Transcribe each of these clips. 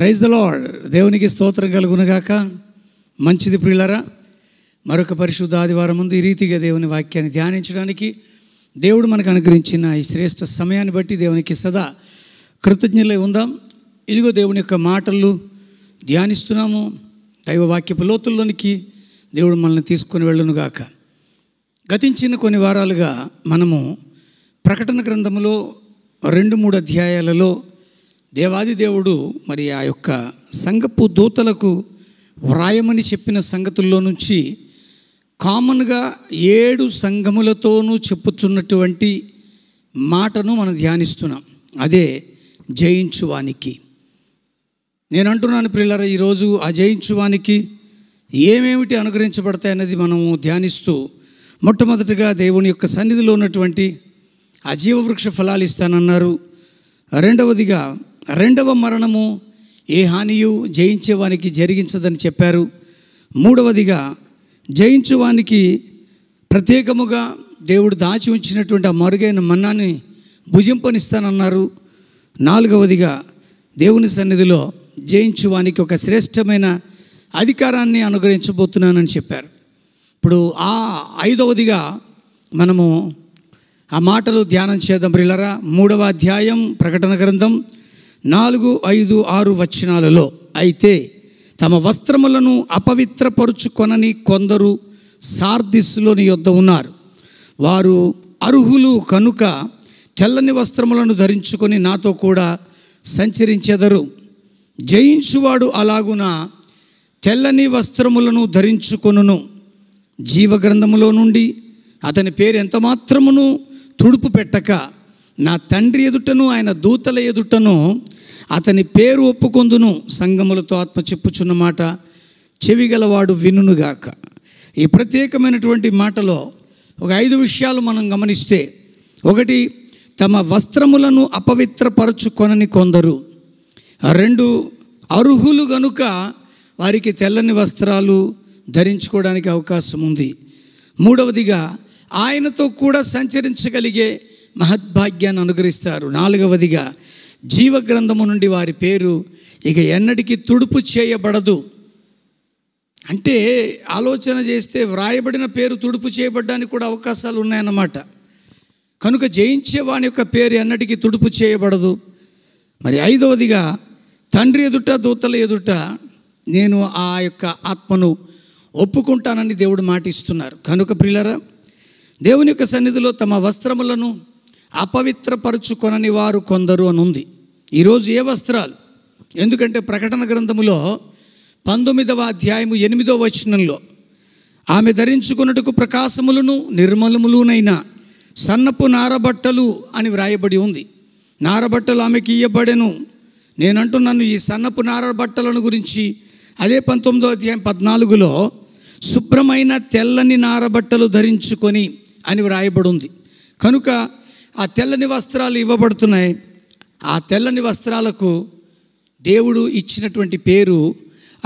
praise the lord దేవునికి స్తోత్రం గాక మంచిది ప్రియులరా మరొక పరిశుద్ధ ఆదివారం ముందు ఈ రీతిగా దేవుని వాక్యాన్ని ధ్యానించడానికి దేవుడు మనకు అనుగ్రహించిన ఈ శ్రేష్ఠ సమయాన్ని బట్టి దేవునికి సదా కృతజ్ఞులై ఉందాం ఇదిగో దేవుని యొక్క మాటలు ధ్యానిస్తున్నాము దైవవాక్యపు లోతుల్లోనికి దేవుడు మనల్ని తీసుకొని వెళ్ళునుగాక గతించిన కొన్ని వారాలుగా మనము ప్రకటన గ్రంథములో రెండు మూడు అధ్యాయాలలో దేవాది దేవుడు మరి ఆ యొక్క సంగపు దూతలకు వ్రాయమని చెప్పిన సంగతుల్లో నుంచి కామన్గా ఏడు సంఘములతోనూ చెప్పుతున్నటువంటి మాటను మనం ధ్యానిస్తున్నాం అదే జయించువానికి నేను అంటున్నాను పిల్లర ఈరోజు ఆ జయించువానికి ఏమేమిటి అనుగ్రహించబడతాయన్నది మనము ధ్యానిస్తూ మొట్టమొదటిగా దేవుని యొక్క సన్నిధిలో ఉన్నటువంటి అజీవ వృక్ష ఫలాలు ఇస్తానన్నారు రెండవదిగా రెండవ మరణము ఏ హానియు జయించేవానికి జరిగించదని చెప్పారు మూడవదిగా జయించువానికి ప్రత్యేకముగా దేవుడు దాచి ఉంచినటువంటి ఆ మరుగైన మన్నాన్ని భుజింపనిస్తానన్నారు నాలుగవదిగా దేవుని సన్నిధిలో జయించువానికి ఒక శ్రేష్టమైన అధికారాన్ని అనుగ్రహించబోతున్నానని చెప్పారు ఇప్పుడు ఆ ఐదవదిగా మనము ఆ మాటలు ధ్యానం చేద్దాం ప్రిల్లరా మూడవ అధ్యాయం ప్రకటన గ్రంథం నాలుగు ఐదు ఆరు వచనాలలో అయితే తమ వస్త్రములను అపవిత్రపరుచుకొనని కొందరు సార్దిస్సులోని యొద్ద ఉన్నారు వారు అర్హులు కనుక తెల్లని వస్త్రములను ధరించుకొని నాతో కూడా సంచరించెదరు జయించువాడు అలాగున తెల్లని వస్త్రములను ధరించుకొనును జీవగ్రంథములో నుండి అతని పేరు ఎంత మాత్రమును తుడుపు పెట్టక నా తండ్రి ఎదుటను ఆయన దూతల ఎదుటను అతని పేరు ఒప్పుకొందును సంగములతో ఆత్మ చెప్పుచున్న మాట చెవిగలవాడు వినుగాక ఈ ప్రత్యేకమైనటువంటి మాటలో ఒక ఐదు విషయాలు మనం గమనిస్తే ఒకటి తమ వస్త్రములను అపవిత్రపరచుకొనని కొందరు రెండు అర్హులు గనుక వారికి తెల్లని వస్త్రాలు ధరించుకోవడానికి అవకాశం ఉంది మూడవదిగా ఆయనతో కూడా సంచరించగలిగే మహద్భాగ్యాన్ని అనుగ్రహిస్తారు నాలుగవదిగా జీవ గ్రంథము నుండి వారి పేరు ఇక ఎన్నటికీ తుడుపు చేయబడదు అంటే ఆలోచన చేస్తే వ్రాయబడిన పేరు తుడుపు చేయబడడానికి కూడా అవకాశాలు ఉన్నాయన్నమాట కనుక జయించే వాని యొక్క పేరు ఎన్నటికీ తుడుపు చేయబడదు మరి ఐదవదిగా తండ్రి ఎదుట దూతల ఎదుట నేను ఆ యొక్క ఆత్మను ఒప్పుకుంటానని దేవుడు మాటిస్తున్నారు కనుక ప్రిలరా దేవుని యొక్క సన్నిధిలో తమ వస్త్రములను అపవిత్రపరుచుకొనని వారు కొందరు అని ఉంది ఈరోజు ఏ వస్త్రాలు ఎందుకంటే ప్రకటన గ్రంథములో పంతొమ్మిదవ అధ్యాయము ఎనిమిదో వచనంలో ఆమె ధరించుకున్నట్టుకు ప్రకాశములను నిర్మలములునైనా సన్నపు నారబట్టలు అని వ్రాయబడి ఉంది నారబట్టలు ఆమెకి ఇయ్యబడెను నేనంటున్నాను ఈ సన్నపు నారబట్టలను గురించి అదే పంతొమ్మిదో అధ్యాయం పద్నాలుగులో శుభ్రమైన తెల్లని నారబట్టలు ధరించుకొని అని వ్రాయబడి ఉంది కనుక ఆ తెల్లని వస్త్రాలు ఇవ్వబడుతున్నాయి ఆ తెల్లని వస్త్రాలకు దేవుడు ఇచ్చినటువంటి పేరు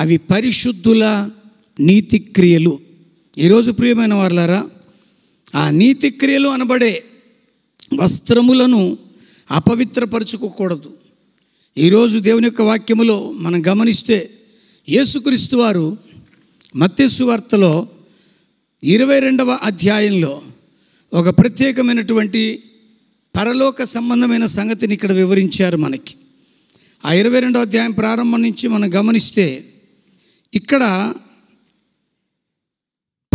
అవి పరిశుద్ధుల నీతి క్రియలు ఈరోజు ప్రియమైన వారులారా ఆ నీతి క్రియలు అనబడే వస్త్రములను అపవిత్రపరచుకోకూడదు ఈరోజు దేవుని యొక్క వాక్యములో మనం గమనిస్తే యేసుక్రీస్తు వారు మత్స్సు వార్తలో ఇరవై రెండవ అధ్యాయంలో ఒక ప్రత్యేకమైనటువంటి పరలోక సంబంధమైన సంగతిని ఇక్కడ వివరించారు మనకి ఆ ఇరవై రెండో అధ్యాయం ప్రారంభం నుంచి మనం గమనిస్తే ఇక్కడ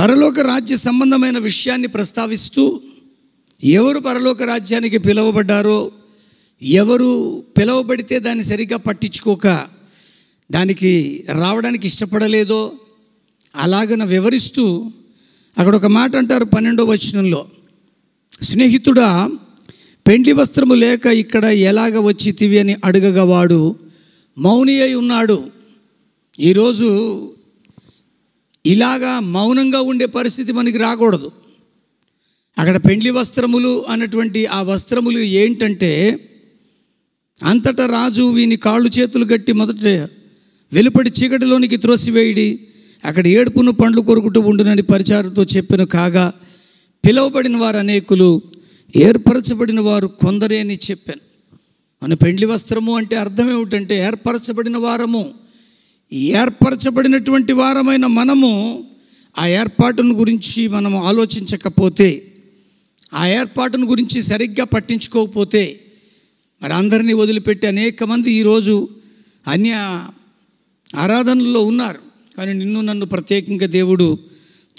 పరలోక రాజ్య సంబంధమైన విషయాన్ని ప్రస్తావిస్తూ ఎవరు పరలోక రాజ్యానికి పిలువబడ్డారో ఎవరు పిలువబడితే దాన్ని సరిగ్గా పట్టించుకోక దానికి రావడానికి ఇష్టపడలేదో అలాగన వివరిస్తూ అక్కడ ఒక మాట అంటారు పన్నెండో వచనంలో స్నేహితుడా పెండ్లి వస్త్రము లేక ఇక్కడ ఎలాగ వచ్చి తివి అని అడగగా వాడు మౌని అయి ఉన్నాడు ఈరోజు ఇలాగా మౌనంగా ఉండే పరిస్థితి మనకి రాకూడదు అక్కడ పెండ్లి వస్త్రములు అన్నటువంటి ఆ వస్త్రములు ఏంటంటే అంతటా రాజు వీని కాళ్ళు చేతులు గట్టి మొదట వెలుపడి చీకటిలోనికి త్రోసివేయడి అక్కడ ఏడుపును పండ్లు కొరుకుంటూ ఉండునని పరిచారంతో చెప్పిన కాగా పిలువబడిన వారు అనేకులు ఏర్పరచబడిన వారు కొందరే అని చెప్పాను మన పెండ్లి వస్త్రము అంటే అర్థం ఏమిటంటే ఏర్పరచబడిన వారము ఏర్పరచబడినటువంటి వారమైన మనము ఆ ఏర్పాటును గురించి మనం ఆలోచించకపోతే ఆ ఏర్పాటును గురించి సరిగ్గా పట్టించుకోకపోతే మరి అందరినీ వదిలిపెట్టి అనేక మంది ఈరోజు అన్య ఆరాధనల్లో ఉన్నారు కానీ నిన్ను నన్ను ప్రత్యేకంగా దేవుడు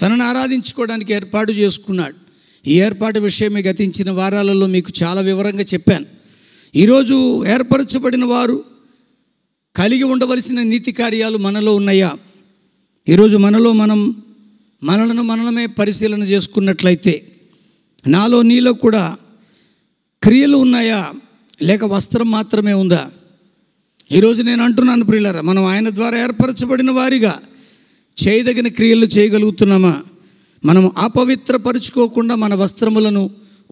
తనను ఆరాధించుకోవడానికి ఏర్పాటు చేసుకున్నాడు ఈ ఏర్పాటు విషయమే గతించిన వారాలలో మీకు చాలా వివరంగా చెప్పాను ఈరోజు ఏర్పరచబడిన వారు కలిగి ఉండవలసిన నీతి కార్యాలు మనలో ఉన్నాయా ఈరోజు మనలో మనం మనలను మనలమే పరిశీలన చేసుకున్నట్లయితే నాలో నీలో కూడా క్రియలు ఉన్నాయా లేక వస్త్రం మాత్రమే ఉందా ఈరోజు నేను అంటున్నాను ప్రియులరా మనం ఆయన ద్వారా ఏర్పరచబడిన వారిగా చేయదగిన క్రియలు చేయగలుగుతున్నామా మనం అపవిత్రపరుచుకోకుండా మన వస్త్రములను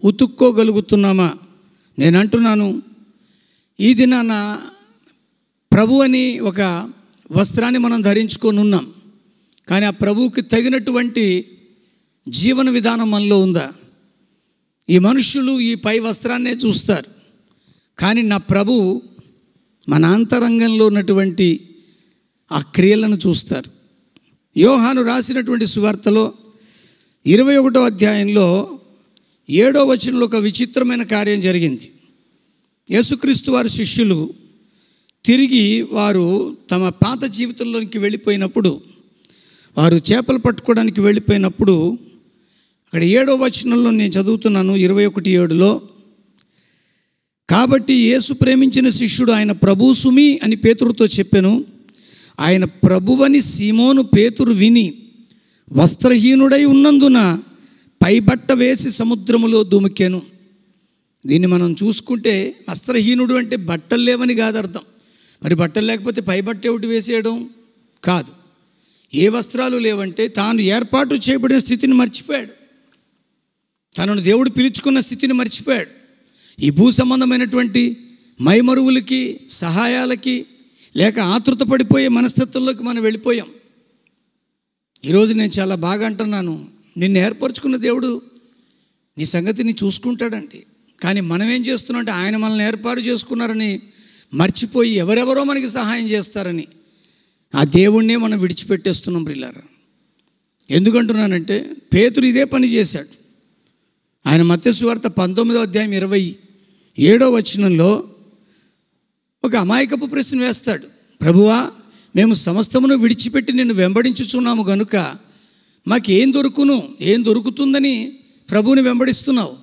ఉతుక్కోగలుగుతున్నామా నేను అంటున్నాను ఈ దినాన ప్రభు అని ఒక వస్త్రాన్ని మనం ధరించుకొని ఉన్నాం కానీ ఆ ప్రభువుకి తగినటువంటి జీవన విధానం మనలో ఉందా ఈ మనుషులు ఈ పై వస్త్రాన్నే చూస్తారు కానీ నా ప్రభు మన అంతరంగంలో ఉన్నటువంటి ఆ క్రియలను చూస్తారు యోహాను రాసినటువంటి సువార్తలో ఇరవై ఒకటో అధ్యాయంలో ఏడో వచనంలో ఒక విచిత్రమైన కార్యం జరిగింది యేసుక్రీస్తు వారి శిష్యులు తిరిగి వారు తమ పాత జీవితంలోనికి వెళ్ళిపోయినప్పుడు వారు చేపలు పట్టుకోవడానికి వెళ్ళిపోయినప్పుడు అక్కడ ఏడో వచనంలో నేను చదువుతున్నాను ఇరవై ఒకటి ఏడులో కాబట్టి యేసు ప్రేమించిన శిష్యుడు ఆయన ప్రభు సుమి అని పేతురుతో చెప్పాను ఆయన ప్రభువని సీమోను పేతురు విని వస్త్రహీనుడై ఉన్నందున పైబట్ట వేసి సముద్రములో దుమికాను దీన్ని మనం చూసుకుంటే వస్త్రహీనుడు అంటే బట్టలు లేవని కాదు అర్థం మరి బట్టలు లేకపోతే పైబట్ట ఒకటి వేసేయడం కాదు ఏ వస్త్రాలు లేవంటే తాను ఏర్పాటు చేయబడిన స్థితిని మర్చిపోయాడు తనను దేవుడు పిలుచుకున్న స్థితిని మర్చిపోయాడు ఈ భూ సంబంధమైనటువంటి మైమరువులకి సహాయాలకి లేక ఆతృత పడిపోయే మనస్తత్వంలోకి మనం వెళ్ళిపోయాం ఈరోజు నేను చాలా బాగా అంటున్నాను నిన్ను ఏర్పరచుకున్న దేవుడు నీ సంగతిని చూసుకుంటాడండి కానీ మనం ఏం చేస్తున్నామంటే ఆయన మనల్ని ఏర్పాటు చేసుకున్నారని మర్చిపోయి ఎవరెవరో మనకి సహాయం చేస్తారని ఆ దేవుణ్ణే మనం విడిచిపెట్టేస్తున్నాం ప్రిల్లారా ఎందుకంటున్నానంటే పేతురు ఇదే పని చేశాడు ఆయన మత్స్యవార్త పంతొమ్మిదో అధ్యాయం ఇరవై ఏడో వచనంలో ఒక అమాయకపు ప్రశ్న వేస్తాడు ప్రభువా మేము సమస్తమును విడిచిపెట్టి నిన్ను వెంబడించుచున్నాము గనుక మాకేం దొరుకును ఏం దొరుకుతుందని ప్రభువుని వెంబడిస్తున్నావు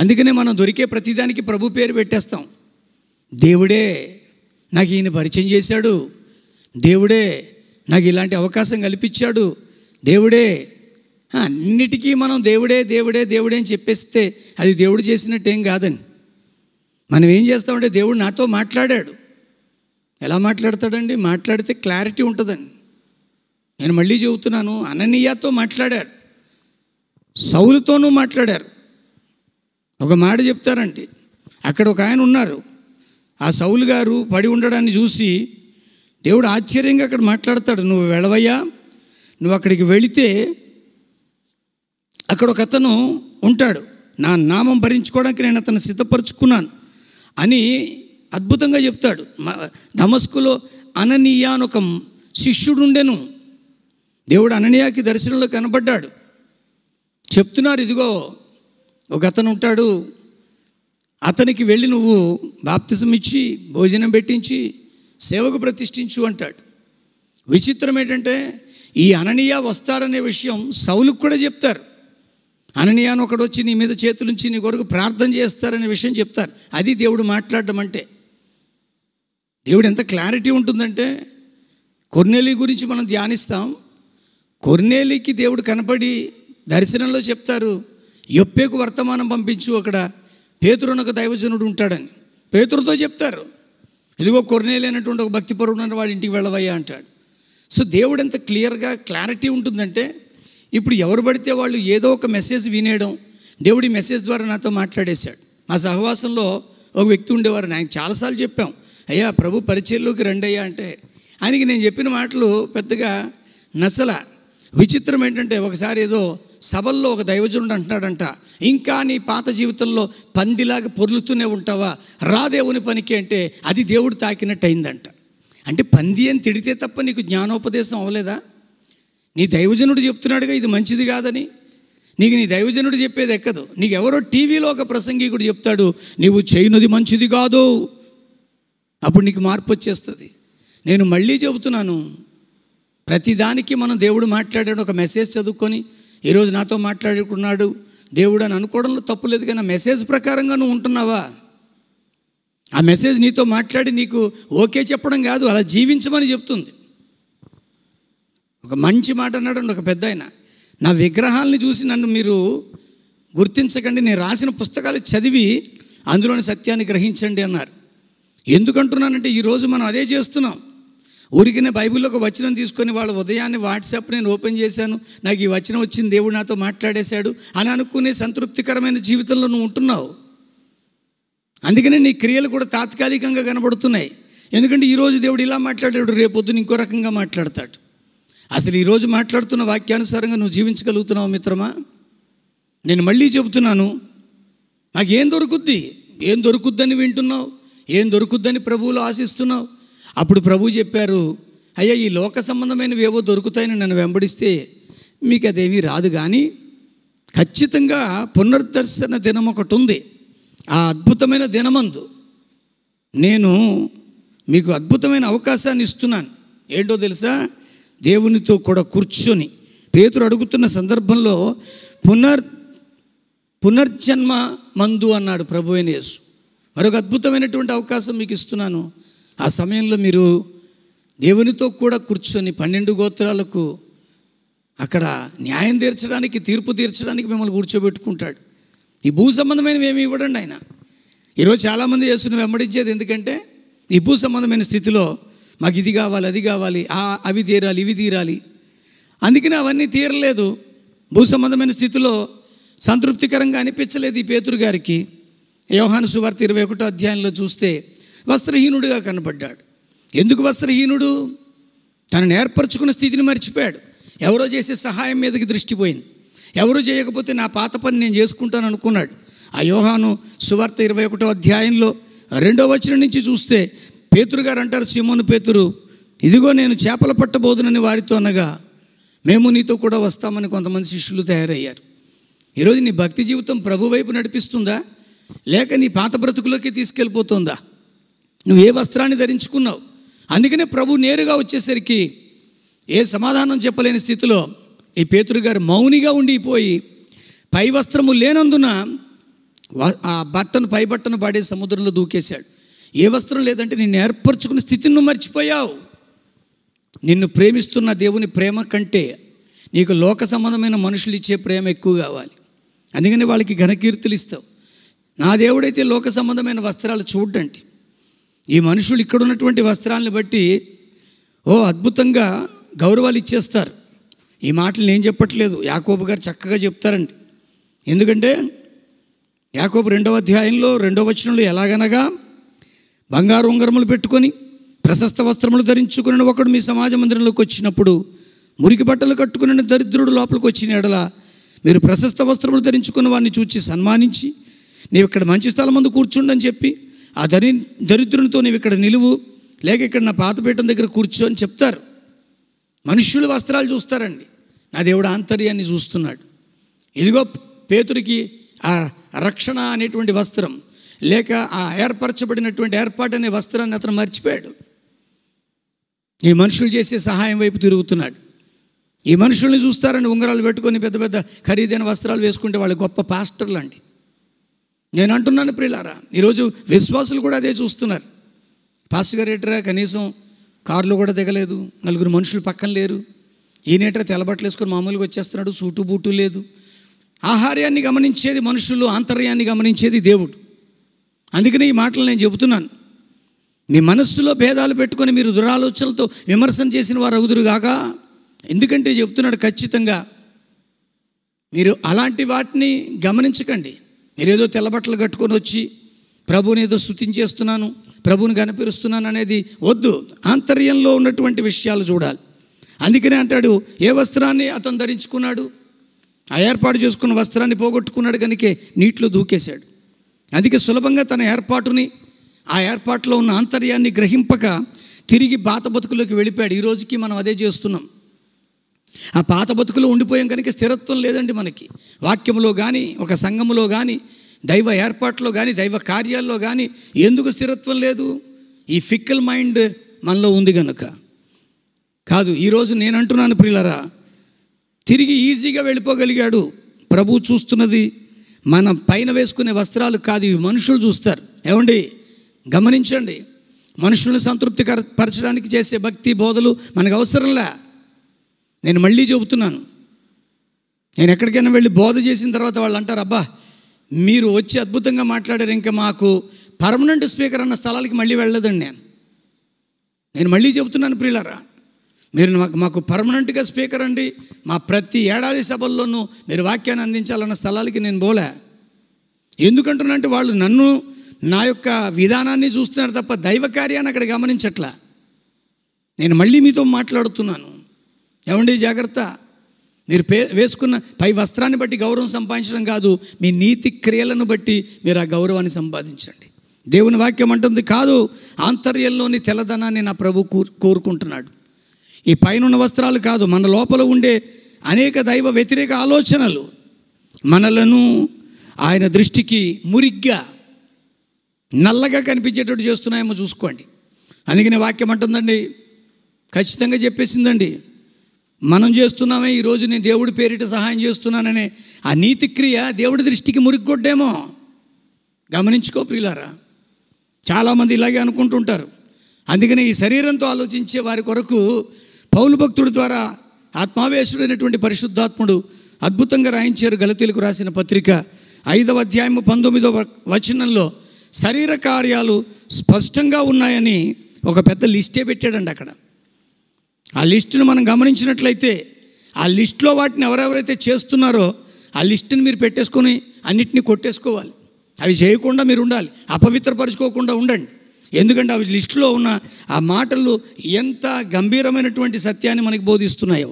అందుకనే మనం దొరికే ప్రతిదానికి ప్రభు పేరు పెట్టేస్తాం దేవుడే నాకు ఈయన పరిచయం చేశాడు దేవుడే నాకు ఇలాంటి అవకాశం కల్పించాడు దేవుడే అన్నిటికీ మనం దేవుడే దేవుడే దేవుడే అని చెప్పేస్తే అది దేవుడు చేసినట్టు ఏం కాదండి మనం ఏం చేస్తామంటే దేవుడు నాతో మాట్లాడాడు ఎలా మాట్లాడతాడండి మాట్లాడితే క్లారిటీ ఉంటుందండి నేను మళ్ళీ చెబుతున్నాను అననీయతో మాట్లాడాడు సౌలుతోనూ మాట్లాడారు ఒక మాట చెప్తారండి అక్కడ ఒక ఆయన ఉన్నారు ఆ సౌలు గారు పడి ఉండడాన్ని చూసి దేవుడు ఆశ్చర్యంగా అక్కడ మాట్లాడతాడు నువ్వు వెళ్ళవయ్యా నువ్వు అక్కడికి వెళితే అక్కడ ఒక అతను ఉంటాడు నా నామం భరించుకోవడానికి నేను అతను సిద్ధపరచుకున్నాను అని అద్భుతంగా చెప్తాడు ధమస్కులో అననీయా అని ఒక శిష్యుడు ఉండెను దేవుడు అననీయాకి దర్శనంలో కనబడ్డాడు చెప్తున్నారు ఇదిగో ఒక అతను ఉంటాడు అతనికి వెళ్ళి నువ్వు బాప్తిజం ఇచ్చి భోజనం పెట్టించి సేవకు ప్రతిష్ఠించు అంటాడు విచిత్రం ఏంటంటే ఈ అననీయ వస్తారనే విషయం సౌలుకు కూడా చెప్తారు అననీయాను ఒకడు వచ్చి నీ మీద చేతులుంచి నీ కొరకు ప్రార్థన చేస్తారనే విషయం చెప్తారు అది దేవుడు మాట్లాడడం అంటే దేవుడు ఎంత క్లారిటీ ఉంటుందంటే కొర్నేలి గురించి మనం ధ్యానిస్తాం కొర్నేలికి దేవుడు కనపడి దర్శనంలో చెప్తారు ఎప్పేకు వర్తమానం పంపించు అక్కడ పేతురున ఒక దైవజనుడు ఉంటాడని పేతురుతో చెప్తారు ఇదిగో కొర్నేలి అనేటువంటి ఒక భక్తి పరుడున్న వాడి ఇంటికి వెళ్ళవయ్యా అంటాడు సో దేవుడు ఎంత క్లియర్గా క్లారిటీ ఉంటుందంటే ఇప్పుడు ఎవరు పడితే వాళ్ళు ఏదో ఒక మెసేజ్ వినేయడం దేవుడి మెసేజ్ ద్వారా నాతో మాట్లాడేశాడు మా సహవాసంలో ఒక వ్యక్తి ఉండేవారు ఆయన చాలాసార్లు చెప్పాం అయ్యా ప్రభు పరిచయంలోకి రండయ్యా అంటే ఆయనకి నేను చెప్పిన మాటలు పెద్దగా నసల విచిత్రం ఏంటంటే ఒకసారి ఏదో సభల్లో ఒక దైవజనుడు అంటున్నాడంట ఇంకా నీ పాత జీవితంలో పందిలాగా పొర్లుతూనే ఉంటావా రా దేవుని పనికి అంటే అది దేవుడు తాకినట్టు అయిందంట అంటే పంది అని తిడితే తప్ప నీకు జ్ఞానోపదేశం అవ్వలేదా నీ దైవజనుడు చెప్తున్నాడుగా ఇది మంచిది కాదని నీకు నీ దైవజనుడు చెప్పేది ఎక్కదు నీకు ఎవరో టీవీలో ఒక ప్రసంగికుడు చెప్తాడు నీవు చేయనుది మంచిది కాదు అప్పుడు నీకు మార్పు వచ్చేస్తుంది నేను మళ్ళీ చెబుతున్నాను ప్రతిదానికి మనం దేవుడు మాట్లాడాడు ఒక మెసేజ్ చదువుకొని ఈరోజు నాతో మాట్లాడుకున్నాడు దేవుడు అని అనుకోవడంలో లేదు కానీ మెసేజ్ ప్రకారంగా నువ్వు ఉంటున్నావా ఆ మెసేజ్ నీతో మాట్లాడి నీకు ఓకే చెప్పడం కాదు అలా జీవించమని చెప్తుంది ఒక మంచి మాట అన్నాడు ఒక పెద్ద ఆయన నా విగ్రహాలని చూసి నన్ను మీరు గుర్తించకండి నేను రాసిన పుస్తకాలు చదివి అందులోని సత్యాన్ని గ్రహించండి అన్నారు ఎందుకంటున్నానంటే ఈరోజు మనం అదే చేస్తున్నాం ఊరికినే బైబిల్లో ఒక వచనం తీసుకొని వాళ్ళ ఉదయాన్నే వాట్సాప్ నేను ఓపెన్ చేశాను నాకు ఈ వచనం వచ్చింది దేవుడు నాతో మాట్లాడేశాడు అని అనుకునే సంతృప్తికరమైన జీవితంలో నువ్వు ఉంటున్నావు అందుకనే నీ క్రియలు కూడా తాత్కాలికంగా కనబడుతున్నాయి ఎందుకంటే ఈరోజు దేవుడు ఇలా మాట్లాడాడు రేపొద్దున ఇంకో రకంగా మాట్లాడతాడు అసలు ఈరోజు మాట్లాడుతున్న వాక్యానుసారంగా నువ్వు జీవించగలుగుతున్నావు మిత్రమా నేను మళ్ళీ చెబుతున్నాను నాకేం దొరుకుద్ది ఏం దొరుకుద్దని వింటున్నావు ఏం దొరుకుద్దని ప్రభువులు ఆశిస్తున్నావు అప్పుడు ప్రభు చెప్పారు అయ్యా ఈ లోక సంబంధమైనవి ఏవో దొరుకుతాయని నన్ను వెంబడిస్తే మీకు అదేమీ రాదు కానీ ఖచ్చితంగా పునర్దర్శన దినం ఒకటి ఉంది ఆ అద్భుతమైన దినమందు నేను మీకు అద్భుతమైన అవకాశాన్ని ఇస్తున్నాను ఏంటో తెలుసా దేవునితో కూడా కూర్చొని పేతురు అడుగుతున్న సందర్భంలో పునర్ పునర్జన్మ మందు అన్నాడు ప్రభు అనేసు మరొక అద్భుతమైనటువంటి అవకాశం మీకు ఇస్తున్నాను ఆ సమయంలో మీరు దేవునితో కూడా కూర్చొని పన్నెండు గోత్రాలకు అక్కడ న్యాయం తీర్చడానికి తీర్పు తీర్చడానికి మిమ్మల్ని కూర్చోబెట్టుకుంటాడు ఈ భూ సంబంధమైనవి ఏమి ఇవ్వడండి ఆయన ఈరోజు చాలామంది యేసుని వెంబడించేది ఎందుకంటే ఈ భూ సంబంధమైన స్థితిలో మాకు ఇది కావాలి అది కావాలి ఆ అవి తీరాలి ఇవి తీరాలి అందుకని అవన్నీ తీరలేదు భూ సంబంధమైన స్థితిలో సంతృప్తికరంగా అనిపించలేదు ఈ పేతురు గారికి యోహాను సువార్త ఇరవై ఒకటో అధ్యాయంలో చూస్తే వస్త్రహీనుడిగా కనబడ్డాడు ఎందుకు వస్త్రహీనుడు తనను ఏర్పరచుకున్న స్థితిని మర్చిపోయాడు ఎవరో చేసే సహాయం మీదకి దృష్టిపోయింది ఎవరు చేయకపోతే నా పాత పని నేను చేసుకుంటాను అనుకున్నాడు ఆ యోహాను సువార్త ఇరవై ఒకటో అధ్యాయంలో రెండో వచనం నుంచి చూస్తే పేతురు గారు అంటారు సిమోను పేతురు ఇదిగో నేను చేపలు పట్టబోదునని వారితో అనగా మేము నీతో కూడా వస్తామని కొంతమంది శిష్యులు తయారయ్యారు ఈరోజు నీ భక్తి జీవితం ప్రభు వైపు నడిపిస్తుందా లేక నీ పాత బ్రతుకులోకి తీసుకెళ్ళిపోతుందా నువ్వు ఏ వస్త్రాన్ని ధరించుకున్నావు అందుకనే ప్రభు నేరుగా వచ్చేసరికి ఏ సమాధానం చెప్పలేని స్థితిలో ఈ పేతురు గారు మౌనిగా ఉండిపోయి పై వస్త్రము లేనందున ఆ బట్టను పై బట్టను పాడే సముద్రంలో దూకేశాడు ఏ వస్త్రం లేదంటే నిన్ను ఏర్పరచుకున్న స్థితిని నువ్వు మర్చిపోయావు నిన్ను ప్రేమిస్తున్న దేవుని ప్రేమ కంటే నీకు లోక సంబంధమైన మనుషులు ఇచ్చే ప్రేమ ఎక్కువ కావాలి అందుకని వాళ్ళకి ఘనకీర్తులు ఇస్తావు నా దేవుడైతే లోక సంబంధమైన వస్త్రాలు చూడ్డండి ఈ మనుషులు ఇక్కడ ఉన్నటువంటి వస్త్రాలను బట్టి ఓ అద్భుతంగా గౌరవాలు ఇచ్చేస్తారు ఈ మాటలు నేను చెప్పట్లేదు యాకోబు గారు చక్కగా చెప్తారండి ఎందుకంటే యాకోబు రెండవ అధ్యాయంలో రెండవ వచనంలో ఎలాగనగా బంగారు ఉంగరములు పెట్టుకొని ప్రశస్త వస్త్రములు ధరించుకుని ఒకడు మీ సమాజ మందిరంలోకి వచ్చినప్పుడు మురికి బట్టలు కట్టుకుని దరిద్రుడు లోపలికి వచ్చిన ఎడల మీరు ప్రశస్త వస్త్రములు ధరించుకున్న వారిని చూచి సన్మానించి నీవు ఇక్కడ మంచి స్థలం ముందు కూర్చుండని చెప్పి ఆ దరి దరిద్రునితో నీవు ఇక్కడ నిలువు లేక ఇక్కడ నా పాతపీఠం దగ్గర కూర్చో అని చెప్తారు మనుష్యుల వస్త్రాలు చూస్తారండి నా దేవుడు ఆంతర్యాన్ని చూస్తున్నాడు ఇదిగో పేతురికి ఆ రక్షణ అనేటువంటి వస్త్రం లేక ఆ ఏర్పరచబడినటువంటి ఏర్పాటు అనే వస్త్రాన్ని అతను మర్చిపోయాడు ఈ మనుషులు చేసే సహాయం వైపు తిరుగుతున్నాడు ఈ మనుషుల్ని చూస్తారని ఉంగరాలు పెట్టుకొని పెద్ద పెద్ద ఖరీదైన వస్త్రాలు వేసుకుంటే వాళ్ళు గొప్ప పాస్టర్లు అండి నేను అంటున్నాను ప్రియులారా ఈరోజు విశ్వాసులు కూడా అదే చూస్తున్నారు పాస్టర్ గారు ఏట్రా కనీసం కారులో కూడా దిగలేదు నలుగురు మనుషులు పక్కన లేరు ఈయనేటరా తెల్లబట్టలు వేసుకొని మామూలుగా వచ్చేస్తున్నాడు సూటు బూటు లేదు ఆహార్యాన్ని గమనించేది మనుషులు ఆంతర్యాన్ని గమనించేది దేవుడు అందుకని ఈ మాటలు నేను చెబుతున్నాను మీ మనస్సులో భేదాలు పెట్టుకొని మీరు దురాలోచనలతో విమర్శన చేసిన వారు కాక ఎందుకంటే చెబుతున్నాడు ఖచ్చితంగా మీరు అలాంటి వాటిని గమనించకండి నేనేదో తెల్లబట్టలు కట్టుకొని వచ్చి ప్రభుని ఏదో స్థుతించేస్తున్నాను ప్రభుని కనిపిస్తున్నాను అనేది వద్దు ఆంతర్యంలో ఉన్నటువంటి విషయాలు చూడాలి అందుకనే అంటాడు ఏ వస్త్రాన్ని అతను ధరించుకున్నాడు ఆ ఏర్పాటు చేసుకున్న వస్త్రాన్ని పోగొట్టుకున్నాడు కనుకే నీటిలో దూకేశాడు అందుకే సులభంగా తన ఏర్పాటుని ఆ ఏర్పాటులో ఉన్న ఆంతర్యాన్ని గ్రహింపక తిరిగి బాత బతుకులోకి వెళ్ళిపోయాడు ఈ రోజుకి మనం అదే చేస్తున్నాం ఆ పాత బతుకులో ఉండిపోయాం కనుక స్థిరత్వం లేదండి మనకి వాక్యంలో కానీ ఒక సంఘములో కానీ దైవ ఏర్పాట్లో కానీ దైవ కార్యాల్లో కానీ ఎందుకు స్థిరత్వం లేదు ఈ ఫిక్కల్ మైండ్ మనలో ఉంది కనుక కాదు ఈరోజు నేను అంటున్నాను ప్రియులరా తిరిగి ఈజీగా వెళ్ళిపోగలిగాడు ప్రభు చూస్తున్నది మనం పైన వేసుకునే వస్త్రాలు కాదు ఇవి మనుషులు చూస్తారు ఏమండి గమనించండి మనుషులను సంతృప్తి పరచడానికి చేసే భక్తి బోధలు మనకు అవసరంలే నేను మళ్ళీ చెబుతున్నాను నేను ఎక్కడికైనా వెళ్ళి బోధ చేసిన తర్వాత వాళ్ళు అంటారు అబ్బా మీరు వచ్చి అద్భుతంగా మాట్లాడారు ఇంకా మాకు పర్మనెంట్ స్పీకర్ అన్న స్థలాలకి మళ్ళీ వెళ్ళలేదండి నేను నేను మళ్ళీ చెబుతున్నాను ప్రియులరా మీరు మాకు మాకు పర్మనెంట్గా స్పీకర్ అండి మా ప్రతి ఏడాది సభల్లోనూ మీరు వాక్యాన్ని అందించాలన్న స్థలాలకి నేను పోలే ఎందుకంటున్నంటే వాళ్ళు నన్ను నా యొక్క విధానాన్ని చూస్తున్నారు తప్ప దైవ కార్యాన్ని అక్కడ గమనించట్లా నేను మళ్ళీ మీతో మాట్లాడుతున్నాను ఏమండి జాగ్రత్త మీరు పే వేసుకున్న పై వస్త్రాన్ని బట్టి గౌరవం సంపాదించడం కాదు మీ నీతి క్రియలను బట్టి మీరు ఆ గౌరవాన్ని సంపాదించండి దేవుని వాక్యం అంటుంది కాదు ఆంతర్యంలోని తెల్లదనాన్ని నా ప్రభు కోరుకుంటున్నాడు ఈ పైన వస్త్రాలు కాదు మన లోపల ఉండే అనేక దైవ వ్యతిరేక ఆలోచనలు మనలను ఆయన దృష్టికి మురిగ్గా నల్లగా కనిపించేటట్టు చేస్తున్నాయేమో చూసుకోండి అందుకనే వాక్యం అంటుందండి ఖచ్చితంగా చెప్పేసిందండి మనం చేస్తున్నామే ఈరోజు నేను దేవుడి పేరిట సహాయం చేస్తున్నాననే ఆ నీతిక్రియ దేవుడి దృష్టికి మురిగొడ్డేమో గమనించుకో ప్రియులారా చాలామంది ఇలాగే అనుకుంటుంటారు అందుకనే ఈ శరీరంతో ఆలోచించే వారి కొరకు పౌలు భక్తుడి ద్వారా ఆత్మావేశుడైనటువంటి పరిశుద్ధాత్ముడు అద్భుతంగా రాయించారు గలతీలకు రాసిన పత్రిక ఐదవ అధ్యాయం పంతొమ్మిదవ వచనంలో శరీర కార్యాలు స్పష్టంగా ఉన్నాయని ఒక పెద్ద లిస్టే పెట్టాడండి అక్కడ ఆ లిస్టును మనం గమనించినట్లయితే ఆ లిస్టులో వాటిని ఎవరెవరైతే చేస్తున్నారో ఆ లిస్టుని మీరు పెట్టేసుకొని అన్నిటిని కొట్టేసుకోవాలి అవి చేయకుండా మీరు ఉండాలి అపవిత్రపరుచుకోకుండా ఉండండి ఎందుకంటే అవి లిస్టులో ఉన్న ఆ మాటలు ఎంత గంభీరమైనటువంటి సత్యాన్ని మనకి బోధిస్తున్నాయో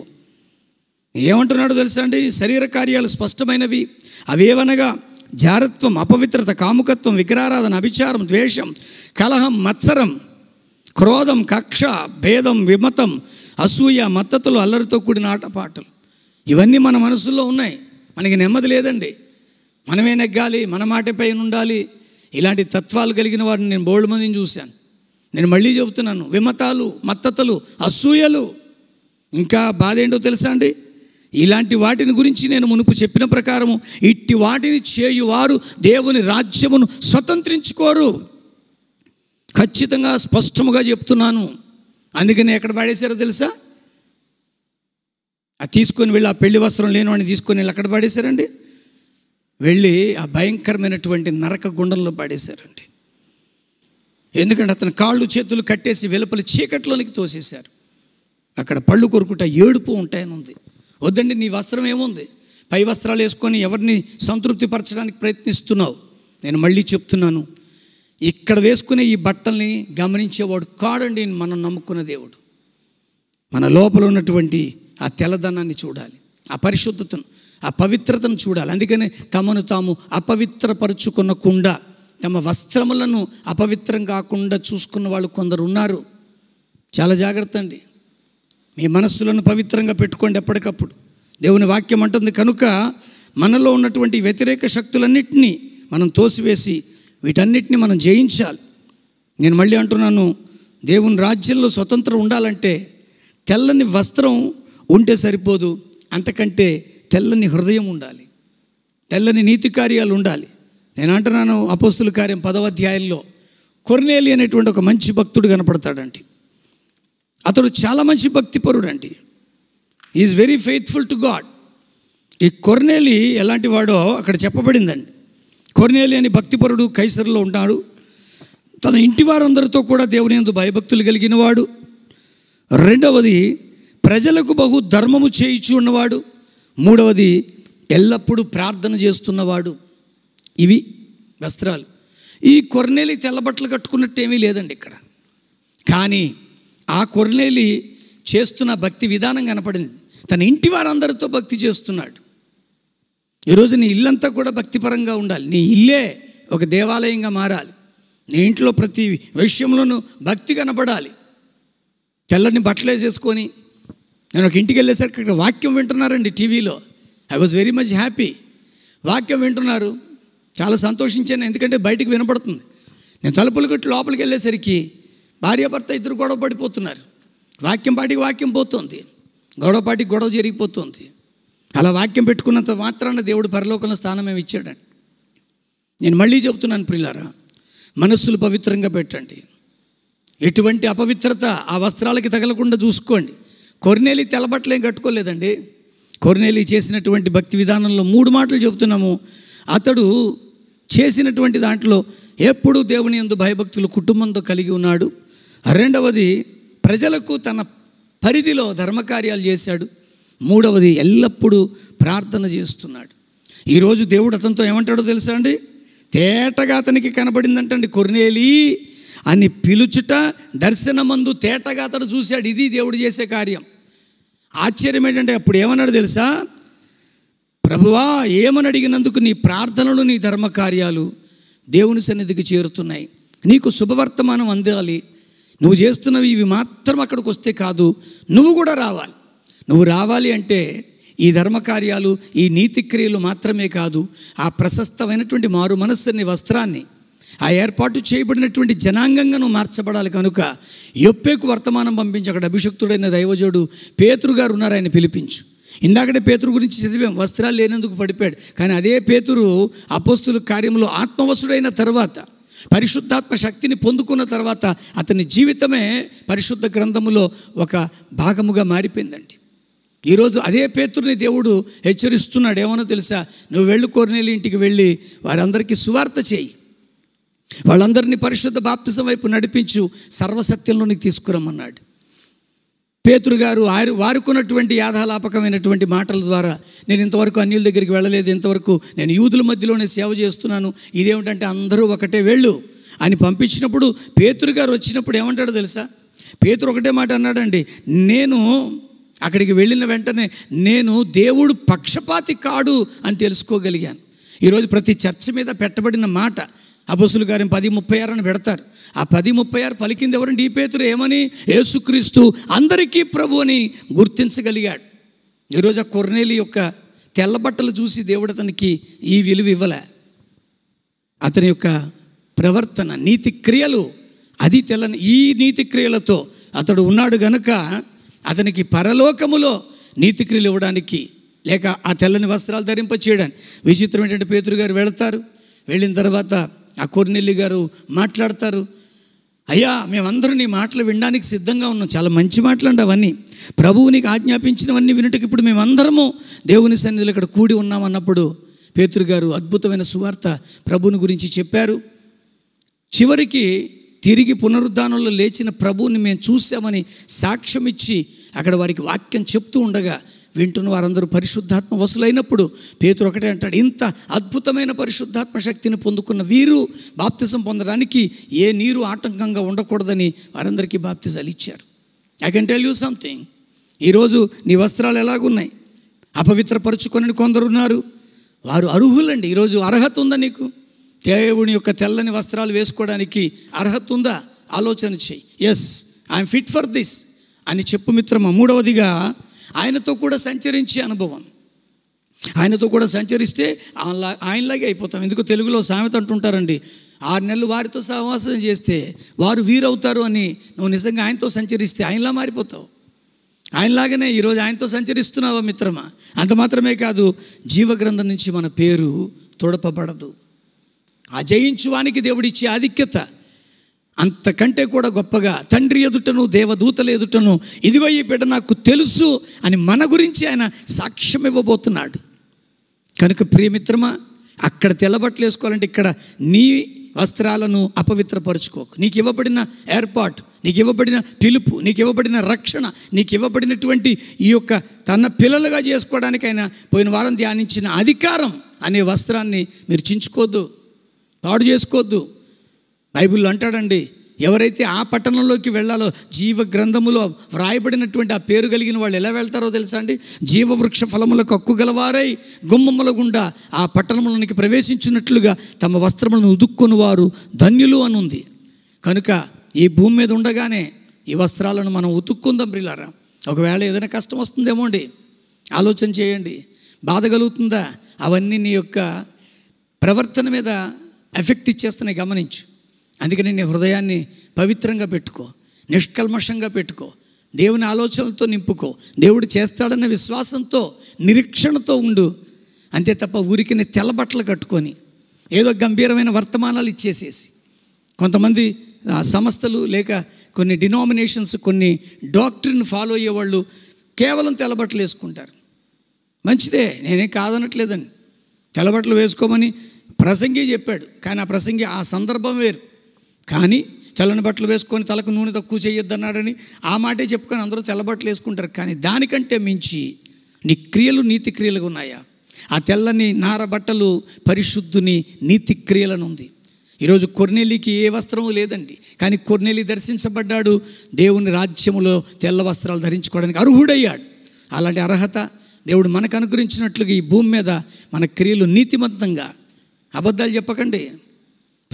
ఏమంటున్నాడు తెలుసా అండి శరీర కార్యాలు స్పష్టమైనవి అవేవనగా జారత్వం అపవిత్రత కాముకత్వం విగ్రహారాధన అభిచారం ద్వేషం కలహం మత్సరం క్రోధం కక్ష భేదం విమతం అసూయ మత్తతులు అల్లరితో కూడిన ఆటపాటలు ఇవన్నీ మన మనసుల్లో ఉన్నాయి మనకి నెమ్మది లేదండి మనమే నెగ్గాలి మన మాటపై ఉండాలి ఇలాంటి తత్వాలు కలిగిన వారిని నేను బోల్డ్ మందిని చూశాను నేను మళ్ళీ చెబుతున్నాను విమతాలు మత్తతలు అసూయలు ఇంకా బాధ ఏంటో తెలుసా అండి ఇలాంటి వాటిని గురించి నేను మునుపు చెప్పిన ప్రకారము ఇట్టి వాటిని చేయువారు దేవుని రాజ్యమును స్వతంత్రించుకోరు ఖచ్చితంగా స్పష్టముగా చెప్తున్నాను అందుకని ఎక్కడ పడేశారో తెలుసా అది తీసుకొని వెళ్ళి ఆ పెళ్లి వస్త్రం లేని వాడిని తీసుకొని వెళ్ళి ఎక్కడ పడేశారండి వెళ్ళి ఆ భయంకరమైనటువంటి నరక గుండంలో పడేశారండి ఎందుకంటే అతను కాళ్ళు చేతులు కట్టేసి వెలుపల చీకట్లోనికి తోసేశారు అక్కడ పళ్ళు కొరుకుట ఏడుపు ఉంటాయని ఉంది వద్దండి నీ వస్త్రం ఏముంది పై వస్త్రాలు వేసుకొని ఎవరిని సంతృప్తిపరచడానికి ప్రయత్నిస్తున్నావు నేను మళ్ళీ చెప్తున్నాను ఇక్కడ వేసుకునే ఈ బట్టల్ని గమనించేవాడు కాడండి మనం నమ్ముకున్న దేవుడు మన లోపల ఉన్నటువంటి ఆ తెల్లదనాన్ని చూడాలి ఆ పరిశుద్ధతను ఆ పవిత్రతను చూడాలి అందుకనే తమను తాము అపవిత్రపరుచుకున్నకుండా తమ వస్త్రములను అపవిత్రం కాకుండా చూసుకున్న వాళ్ళు కొందరు ఉన్నారు చాలా జాగ్రత్త అండి మీ మనస్సులను పవిత్రంగా పెట్టుకోండి ఎప్పటికప్పుడు దేవుని వాక్యం అంటుంది కనుక మనలో ఉన్నటువంటి వ్యతిరేక శక్తులన్నింటినీ మనం తోసివేసి వీటన్నిటిని మనం జయించాలి నేను మళ్ళీ అంటున్నాను దేవుని రాజ్యంలో స్వతంత్రం ఉండాలంటే తెల్లని వస్త్రం ఉంటే సరిపోదు అంతకంటే తెల్లని హృదయం ఉండాలి తెల్లని నీతి కార్యాలు ఉండాలి నేను అంటున్నాను అపోస్తుల కార్యం పదవ అధ్యాయంలో కొర్నేలి అనేటువంటి ఒక మంచి భక్తుడు కనపడతాడండి అతడు చాలా మంచి భక్తిపరుడు అండి is very faithful to God ఈ కొర్నేలి ఎలాంటి వాడో అక్కడ చెప్పబడిందండి కొర్నేలి అని భక్తిపరుడు కైసర్లో ఉంటాడు తన ఇంటి వారందరితో కూడా దేవుని ఎందు భయభక్తులు కలిగిన వాడు రెండవది ప్రజలకు బహు ధర్మము చేయిచు ఉన్నవాడు మూడవది ఎల్లప్పుడూ ప్రార్థన చేస్తున్నవాడు ఇవి వస్త్రాలు ఈ కొర్నేలి తెల్లబట్టలు కట్టుకున్నట్టు ఏమీ లేదండి ఇక్కడ కానీ ఆ కొర్నేలి చేస్తున్న భక్తి విధానం కనపడింది తన ఇంటి వారందరితో భక్తి చేస్తున్నాడు ఈరోజు నీ ఇల్లంతా కూడా భక్తిపరంగా ఉండాలి నీ ఇల్లే ఒక దేవాలయంగా మారాలి నీ ఇంట్లో ప్రతి విషయంలోనూ భక్తి కనపడాలి తెల్లని బట్టలు వేసేసుకొని నేను ఒక ఇంటికి వెళ్ళేసరికి అక్కడ వాక్యం వింటున్నారండి టీవీలో I was very much happy వాక్యం వింటున్నారు చాలా సంతోషించాను ఎందుకంటే బయటికి వినపడుతుంది నేను తలుపులు కట్టి లోపలికి వెళ్ళేసరికి భార్యాభర్త ఇద్దరు గొడవ పడిపోతున్నారు వాక్యం పాటికి వాక్యం పోతుంది గొడవపాటికి గొడవ జరిగిపోతుంది అలా వాక్యం పెట్టుకున్నంత మాత్రాన దేవుడు పరలోకంలో స్థానం ఏమి ఇచ్చాడండి నేను మళ్ళీ చెబుతున్నాను ప్రిల్లారా మనస్సులు పవిత్రంగా పెట్టండి ఎటువంటి అపవిత్రత ఆ వస్త్రాలకి తగలకుండా చూసుకోండి కొరినేలి తెల్లబట్టలేం కట్టుకోలేదండి కొరినేలి చేసినటువంటి భక్తి విధానంలో మూడు మాటలు చెబుతున్నాము అతడు చేసినటువంటి దాంట్లో ఎప్పుడు దేవుని ఎందు భయభక్తులు కుటుంబంతో కలిగి ఉన్నాడు రెండవది ప్రజలకు తన పరిధిలో ధర్మకార్యాలు చేశాడు మూడవది ఎల్లప్పుడూ ప్రార్థన చేస్తున్నాడు ఈరోజు దేవుడు అతనితో ఏమంటాడో తెలుసా అండి తేటగా అతనికి కనబడిందంటండి కొరినేలి అని పిలుచుట దర్శనమందు తేటగా అతడు చూశాడు ఇది దేవుడు చేసే కార్యం ఆశ్చర్యం ఏంటంటే అప్పుడు ఏమన్నాడు తెలుసా ప్రభువా ఏమని అడిగినందుకు నీ ప్రార్థనలు నీ ధర్మ కార్యాలు దేవుని సన్నిధికి చేరుతున్నాయి నీకు శుభవర్తమానం అందాలి నువ్వు చేస్తున్నవి ఇవి మాత్రం అక్కడికి వస్తే కాదు నువ్వు కూడా రావాలి నువ్వు రావాలి అంటే ఈ ధర్మకార్యాలు ఈ నీతి క్రియలు మాత్రమే కాదు ఆ ప్రశస్తమైనటువంటి మారు మనస్సుని వస్త్రాన్ని ఆ ఏర్పాటు చేయబడినటువంటి జనాంగంగా నువ్వు మార్చబడాలి కనుక ఎప్పేకు వర్తమానం పంపించి అక్కడ అభిషక్తుడైన దైవజోడు పేతురు గారు ఉన్నారాయన పిలిపించు ఇందాకనే పేతురు గురించి చదివాం వస్త్రాలు లేనందుకు పడిపాడు కానీ అదే పేతురు అపోస్తుల కార్యంలో ఆత్మవసుడైన తర్వాత పరిశుద్ధాత్మ శక్తిని పొందుకున్న తర్వాత అతని జీవితమే పరిశుద్ధ గ్రంథములో ఒక భాగముగా మారిపోయిందండి ఈరోజు అదే పేతుర్ని దేవుడు హెచ్చరిస్తున్నాడు ఏమనో తెలుసా నువ్వు వెళ్ళి కోరినేలి ఇంటికి వెళ్ళి వారందరికీ సువార్త చేయి వాళ్ళందరినీ పరిశుద్ధ బాప్తిజం వైపు నడిపించు సర్వసత్యంలోనికి తీసుకురమ్మన్నాడు పేతురు గారు ఆరు వారుకున్నటువంటి యాధాలాపకమైనటువంటి మాటల ద్వారా నేను ఇంతవరకు అన్యుల దగ్గరికి వెళ్ళలేదు ఇంతవరకు నేను యూదుల మధ్యలోనే సేవ చేస్తున్నాను ఇదేమిటంటే అందరూ ఒకటే వెళ్ళు అని పంపించినప్పుడు పేతురు గారు వచ్చినప్పుడు ఏమంటాడో తెలుసా పేతురు ఒకటే మాట అన్నాడండి నేను అక్కడికి వెళ్ళిన వెంటనే నేను దేవుడు పక్షపాతి కాడు అని తెలుసుకోగలిగాను ఈరోజు ప్రతి చర్చ మీద పెట్టబడిన మాట అబసులు గారిని పది ముప్పై ఆరు అని పెడతారు ఆ పది ముప్పై ఆరు పలికింది ఎవరండి ఈ పేతురు ఏమని యేసుక్రీస్తు అందరికీ ప్రభు అని గుర్తించగలిగాడు ఈరోజు ఆ కొర్నేలి యొక్క తెల్లబట్టలు చూసి దేవుడు అతనికి ఈ విలువ ఇవ్వలే అతని యొక్క ప్రవర్తన నీతి క్రియలు అది తెల్లని ఈ నీతి క్రియలతో అతడు ఉన్నాడు గనుక అతనికి పరలోకములో నీతిక్రియలు ఇవ్వడానికి లేక ఆ తెల్లని వస్త్రాలు ధరింప చేయడానికి విచిత్రం ఏంటంటే పేతురు గారు వెళతారు వెళ్ళిన తర్వాత ఆ కొర్నెల్లి గారు మాట్లాడతారు అయ్యా మేమందరూ నీ మాటలు వినడానికి సిద్ధంగా ఉన్నాం చాలా మంచి మాటలు అండి అవన్నీ ప్రభువు నీకు ఆజ్ఞాపించినవన్నీ వినటకి ఇప్పుడు మేమందరము దేవుని సన్నిధిలో ఇక్కడ కూడి ఉన్నామన్నప్పుడు పేతురు గారు అద్భుతమైన సువార్త ప్రభుని గురించి చెప్పారు చివరికి తిరిగి పునరుద్ధానంలో లేచిన ప్రభువుని మేము చూసామని సాక్ష్యం ఇచ్చి అక్కడ వారికి వాక్యం చెప్తూ ఉండగా వింటున్న వారందరూ పరిశుద్ధాత్మ వసులైనప్పుడు పేతురు ఒకటే అంటాడు ఇంత అద్భుతమైన పరిశుద్ధాత్మ శక్తిని పొందుకున్న వీరు బాప్తిజం పొందడానికి ఏ నీరు ఆటంకంగా ఉండకూడదని వారందరికీ బాప్తిజాలు ఇచ్చారు I can tell you something ఈరోజు నీ వస్త్రాలు ఎలాగున్నాయి అపవిత్రపరుచుకొని ఉన్నారు వారు అర్హులండి ఈరోజు అర్హత ఉందా నీకు దేవుని యొక్క తెల్లని వస్త్రాలు వేసుకోవడానికి అర్హత ఉందా ఆలోచన చెయ్యి yes I'm fit for this అని చెప్పు మిత్రమా మూడవదిగా ఆయనతో కూడా సంచరించే అనుభవం ఆయనతో కూడా సంచరిస్తే ఆయనలా ఆయనలాగే అయిపోతాం ఎందుకు తెలుగులో సామెత అంటుంటారండి ఆరు నెలలు వారితో సహవాసం చేస్తే వారు వీరవుతారు అని నువ్వు నిజంగా ఆయనతో సంచరిస్తే ఆయనలా మారిపోతావు ఆయనలాగానే ఈరోజు ఆయనతో సంచరిస్తున్నావా మిత్రమా అంత మాత్రమే కాదు జీవగ్రంథం నుంచి మన పేరు తొడపబడదు ఆ జయించువానికి దేవుడిచ్చే ఆధిక్యత అంతకంటే కూడా గొప్పగా తండ్రి ఎదుటను దేవదూతల ఎదుటను ఇదిగో ఈ బిడ్డ నాకు తెలుసు అని మన గురించి ఆయన సాక్ష్యం ఇవ్వబోతున్నాడు కనుక ప్రియమిత్రమా అక్కడ తెల్లబట్టలు వేసుకోవాలంటే ఇక్కడ నీ వస్త్రాలను అపవిత్రపరుచుకోకు నీకు ఇవ్వబడిన ఏర్పాటు నీకు ఇవ్వబడిన పిలుపు నీకు ఇవ్వబడిన రక్షణ నీకు ఇవ్వబడినటువంటి ఈ యొక్క తన పిల్లలుగా చేసుకోవడానికి ఆయన పోయిన వారం ధ్యానించిన అధికారం అనే వస్త్రాన్ని మీరు చించుకోద్దు పాడు చేసుకోవద్దు బైబిల్లో అంటాడండి ఎవరైతే ఆ పట్టణంలోకి వెళ్ళాలో జీవ గ్రంథములో వ్రాయబడినటువంటి ఆ పేరు కలిగిన వాళ్ళు ఎలా వెళ్తారో తెలుసా అండి జీవవృక్ష ఫలముల కక్కు గలవారై గుమ్మముల గుండా ఆ పట్టణములోనికి ప్రవేశించినట్లుగా తమ వస్త్రములను ఉదుక్కొని వారు ధన్యులు అని ఉంది కనుక ఈ భూమి మీద ఉండగానే ఈ వస్త్రాలను మనం ఉతుక్కుందాం బ్రిలారా ఒకవేళ ఏదైనా కష్టం వస్తుందేమో అండి ఆలోచన చేయండి బాధ కలుగుతుందా అవన్నీ నీ యొక్క ప్రవర్తన మీద ఎఫెక్ట్ ఇచ్చేస్తున్నాయి గమనించు అందుకని నీ హృదయాన్ని పవిత్రంగా పెట్టుకో నిష్కల్మషంగా పెట్టుకో దేవుని ఆలోచనలతో నింపుకో దేవుడు చేస్తాడన్న విశ్వాసంతో నిరీక్షణతో ఉండు అంతే తప్ప ఊరికి తెల్లబట్టలు కట్టుకొని ఏదో గంభీరమైన వర్తమానాలు ఇచ్చేసేసి కొంతమంది సంస్థలు లేక కొన్ని డినామినేషన్స్ కొన్ని డాక్టర్ని ఫాలో అయ్యేవాళ్ళు కేవలం తెల్లబట్టలు వేసుకుంటారు మంచిదే నేనే కాదనట్లేదండి తెల్లబట్టలు వేసుకోమని ప్రసంగి చెప్పాడు కానీ ఆ ప్రసంగి ఆ సందర్భం వేరు కానీ తెల్లని బట్టలు వేసుకొని తలకు నూనె తక్కువ చేయొద్దన్నాడని ఆ మాటే చెప్పుకొని అందరూ తెల్ల బట్టలు వేసుకుంటారు కానీ దానికంటే మించి నీ క్రియలు నీతి క్రియలుగా ఉన్నాయా ఆ తెల్లని నార బట్టలు పరిశుద్ధుని నీతి క్రియలను ఉంది ఈరోజు కొర్నెలికి ఏ వస్త్రము లేదండి కానీ కొర్నెలి దర్శించబడ్డాడు దేవుని రాజ్యములో తెల్ల వస్త్రాలు ధరించుకోవడానికి అర్హుడయ్యాడు అలాంటి అర్హత దేవుడు మనకు అనుగ్రహించినట్లుగా ఈ భూమి మీద మన క్రియలు నీతిమంతంగా అబద్ధాలు చెప్పకండి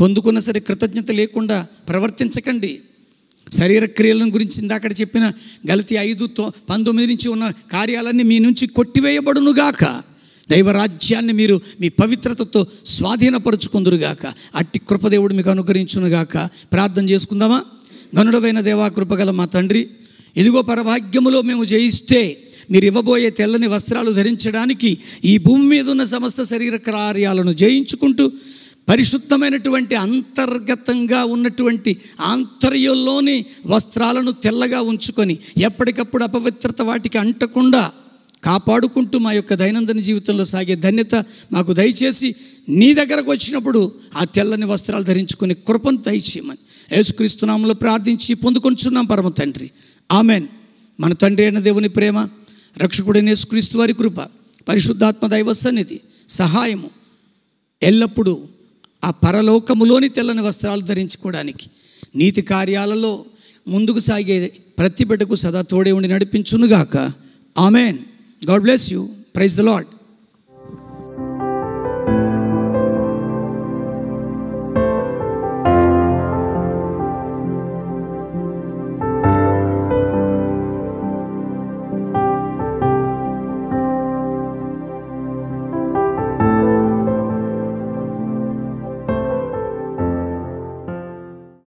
పొందుకున్న సరే కృతజ్ఞత లేకుండా ప్రవర్తించకండి శరీర క్రియలను గురించి ఇందాక చెప్పిన గలతి ఐదు పంతొమ్మిది నుంచి ఉన్న కార్యాలన్నీ మీ నుంచి కొట్టివేయబడునుగాక దైవరాజ్యాన్ని మీరు మీ పవిత్రతతో స్వాధీనపరుచుకుందురుగాక అట్టి కృపదేవుడు మీకు అనుగ్రహించునుగాక ప్రార్థన చేసుకుందామా గనుడవైన దేవా కృపగల మా తండ్రి ఇదిగో పరభాగ్యములో మేము జయిస్తే మీరు ఇవ్వబోయే తెల్లని వస్త్రాలు ధరించడానికి ఈ భూమి మీద ఉన్న సమస్త శరీర కార్యాలను జయించుకుంటూ పరిశుద్ధమైనటువంటి అంతర్గతంగా ఉన్నటువంటి ఆంతర్యంలోని వస్త్రాలను తెల్లగా ఉంచుకొని ఎప్పటికప్పుడు అపవిత్రత వాటికి అంటకుండా కాపాడుకుంటూ మా యొక్క దైనందిన జీవితంలో సాగే ధన్యత మాకు దయచేసి నీ దగ్గరకు వచ్చినప్పుడు ఆ తెల్లని వస్త్రాలు ధరించుకుని కృపను దయచేయమని యేసుక్రీస్తునామంలో ప్రార్థించి పొందుకొంచున్నాం పరమ తండ్రి ఆమెన్ మన తండ్రి అయిన దేవుని ప్రేమ రక్షకుడైన యేసుక్రీస్తు వారి కృప పరిశుద్ధాత్మ దైవ సన్నిధి సహాయము ఎల్లప్పుడూ ఆ పరలోకములోని తెల్లని వస్త్రాలు ధరించుకోవడానికి నీతి కార్యాలలో ముందుకు సాగే ప్రతి బిడ్డకు సదా తోడే ఉండి నడిపించునుగాక amen God bless you praise the lord